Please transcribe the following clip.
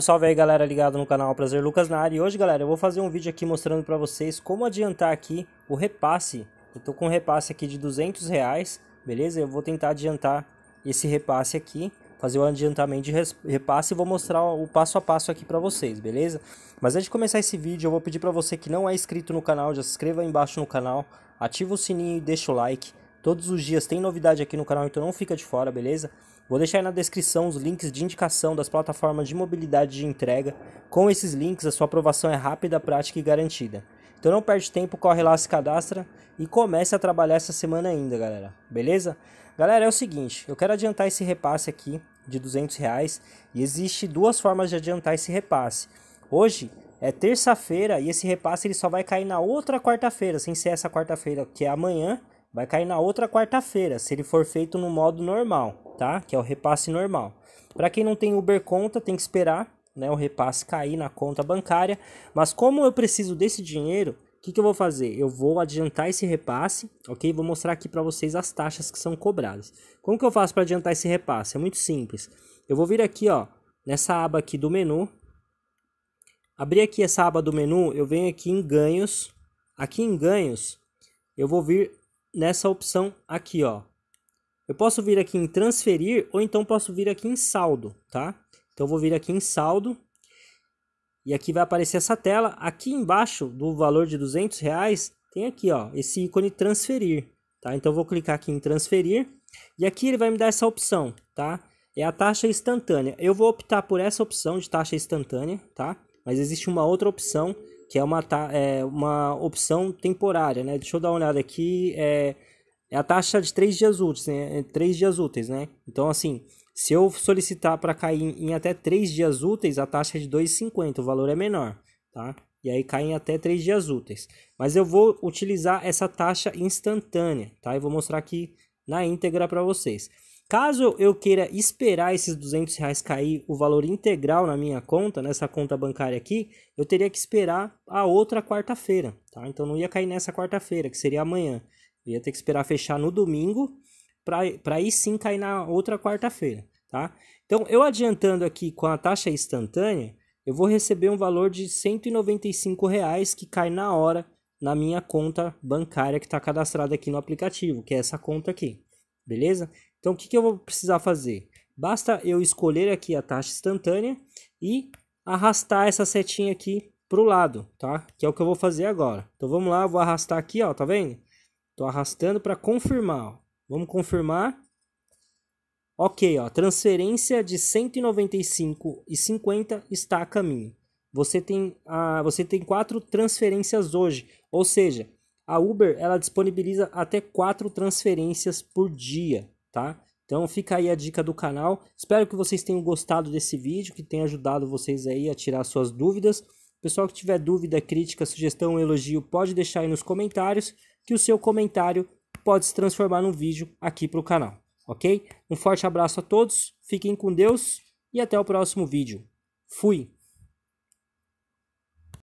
Salve aí galera ligado no canal Prazer Lucas na área e hoje galera eu vou fazer um vídeo aqui mostrando para vocês como adiantar aqui o repasse Eu tô com um repasse aqui de 200 reais, beleza? Eu vou tentar adiantar esse repasse aqui, fazer o adiantamento de repasse e vou mostrar o passo a passo aqui para vocês, beleza? Mas antes de começar esse vídeo eu vou pedir para você que não é inscrito no canal, já se inscreva aí embaixo no canal, ativa o sininho e deixa o like Todos os dias tem novidade aqui no canal, então não fica de fora, beleza? Vou deixar aí na descrição os links de indicação das plataformas de mobilidade de entrega. Com esses links, a sua aprovação é rápida, prática e garantida. Então não perde tempo, corre lá, se cadastra e comece a trabalhar essa semana ainda, galera. Beleza? Galera, é o seguinte, eu quero adiantar esse repasse aqui de 200 reais e existe duas formas de adiantar esse repasse. Hoje é terça-feira e esse repasse ele só vai cair na outra quarta-feira, sem ser essa quarta-feira que é amanhã vai cair na outra quarta-feira, se ele for feito no modo normal, tá? Que é o repasse normal. Para quem não tem Uber Conta, tem que esperar né, o repasse cair na conta bancária. Mas como eu preciso desse dinheiro, o que, que eu vou fazer? Eu vou adiantar esse repasse, ok? Vou mostrar aqui para vocês as taxas que são cobradas. Como que eu faço para adiantar esse repasse? É muito simples. Eu vou vir aqui, ó, nessa aba aqui do menu. Abrir aqui essa aba do menu, eu venho aqui em ganhos. Aqui em ganhos, eu vou vir nessa opção aqui, ó. Eu posso vir aqui em transferir ou então posso vir aqui em saldo, tá? Então vou vir aqui em saldo e aqui vai aparecer essa tela. Aqui embaixo do valor de 200 reais tem aqui, ó, esse ícone transferir, tá? Então vou clicar aqui em transferir e aqui ele vai me dar essa opção, tá? É a taxa instantânea. Eu vou optar por essa opção de taxa instantânea, tá? Mas existe uma outra opção que é uma, é uma opção temporária, né? Deixa eu dar uma olhada aqui. É, é a taxa de três dias úteis, né? É, três dias úteis, né? Então, assim, se eu solicitar para cair em até três dias úteis, a taxa é de 2,50, o valor é menor, tá? E aí cai em até três dias úteis. Mas eu vou utilizar essa taxa instantânea, tá? E vou mostrar aqui na íntegra para vocês. Caso eu queira esperar esses 200 reais cair o valor integral na minha conta, nessa conta bancária aqui, eu teria que esperar a outra quarta-feira, tá? Então não ia cair nessa quarta-feira, que seria amanhã. Eu ia ter que esperar fechar no domingo para aí sim cair na outra quarta-feira, tá? Então eu adiantando aqui com a taxa instantânea, eu vou receber um valor de 195 reais que cai na hora na minha conta bancária que está cadastrada aqui no aplicativo, que é essa conta aqui, beleza? Então, o que, que eu vou precisar fazer? Basta eu escolher aqui a taxa instantânea e arrastar essa setinha aqui para o lado, tá? Que é o que eu vou fazer agora. Então, vamos lá, vou arrastar aqui, ó, tá vendo? Estou arrastando para confirmar, ó. Vamos confirmar. Ok, ó, transferência de 195,50 está a caminho. Você tem, a, você tem quatro transferências hoje, ou seja, a Uber ela disponibiliza até quatro transferências por dia tá? Então fica aí a dica do canal. Espero que vocês tenham gostado desse vídeo, que tenha ajudado vocês aí a tirar suas dúvidas. Pessoal que tiver dúvida, crítica, sugestão, elogio, pode deixar aí nos comentários, que o seu comentário pode se transformar num vídeo aqui para o canal, ok? Um forte abraço a todos, fiquem com Deus e até o próximo vídeo. Fui!